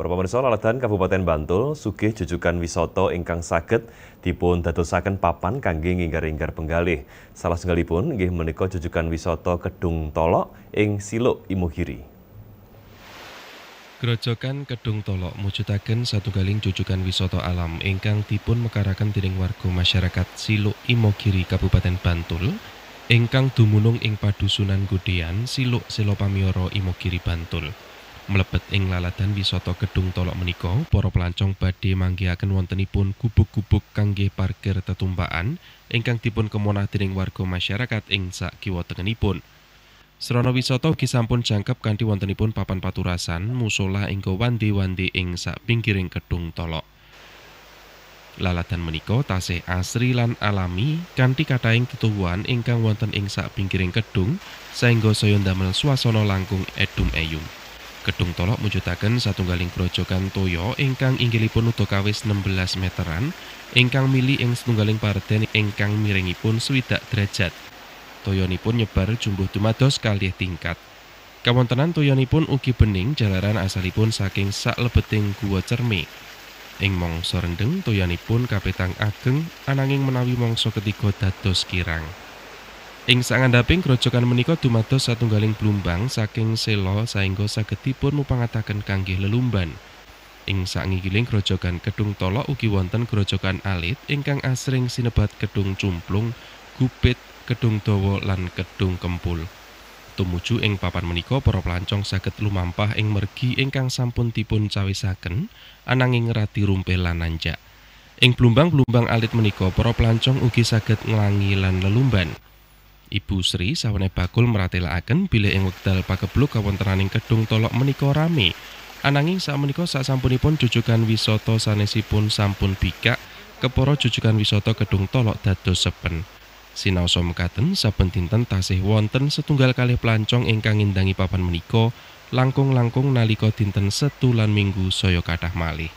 Bapak pemirsa laledan Kabupaten Bantul sugih jujukan wisoto ingkang Saget, dipun saken papan kangge ngingar inggar penggalih. Salah setunggalipun inggih menika jujukan wisoto Kedung Tolok ing silo Imogiri. Gerojokan Kedung Tolok satu galing jujukan wisoto alam ingkang dipun mekaraken dening warga masyarakat silo Imogiri Kabupaten Bantul ingkang dumunung ing padusunan Gudean silo Silopamioro Imogiri Bantul. Mlebet ing lalatan wisata Gedung Tolok menika, para pelancong badhe manggihaken wontenipun gubuk-gubuk kangge parkir tetumpakan ingkang dipun kemonah dening warga masyarakat ing sak kiwa tengenipun. Srana wisata ugi sampun jangkep kanthi wontenipun papan paturasan, musola ingga wandi-wandi ing sak pinggiring Gedung Tolok. Lalatan menika tasih asri lan alami kanthi kathahing tetuwuhan ingkang wonten ing sak pinggiring kedung saengga saya ndamel swasana langkung edum eyum. Gedung Tolok mujutaken satunggaling grojogan toyo, ingkang inggilipun udakawis 16 meteran ingkang mili ing setunggaling parten ingkang miringipun swidak derajat. Toyonipun nyebar jumbuh dumados kalih tingkat. Kawontenan toyonipun ugi bening jalaran asalipun saking sak lebeting gua cermi. Ing mangsa rendeng toyanipun kapetang ageng ananging menawi mongso ketiga dados kirang. Ing sangandaping grojokan menika dumados satunggaling blumbang saking selo saengga saged dipun mupangataken kangge lelumban. Ing sangigiling grojokan kedung tolo ugi wonten grojokan alit ingkang asring sinebat kedung cumplung, gupit, kedung dowo, lan kedung kempul. Tumuju ing papan menika para pelancong saged lumampah ing mergi ingkang sampun dipun cawisaken ananging rati rumpel lan nanjak. Ing blumbang-blumbang alit menika para pelancong ugi saged nglangi lan lelumban. Ibu Sri sawane bakul meratelaken bilih ing wekdal pakebluk kawontenaning kedung tolok menika rame. Ananging sakmenika sasampunipun jujukan wisata sanesipun sampun bikak keporo jujukan wisata Kedung Tolok dados sepen. Sinau mekaten saben dinten tasih wonten setunggal kali pelancong ingkang ngindangi papan menika langkung-langkung nalika dinten setulan Minggu saya kathah malih.